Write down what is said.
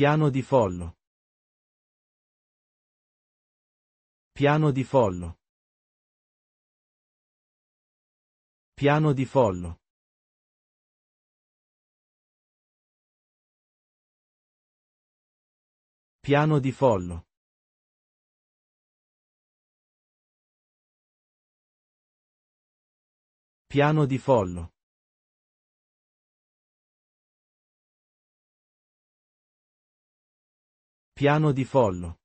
Piano di Follo. Piano di Follo. Piano di Follo. Piano di Follo. Piano di Follo. Piano di Follo.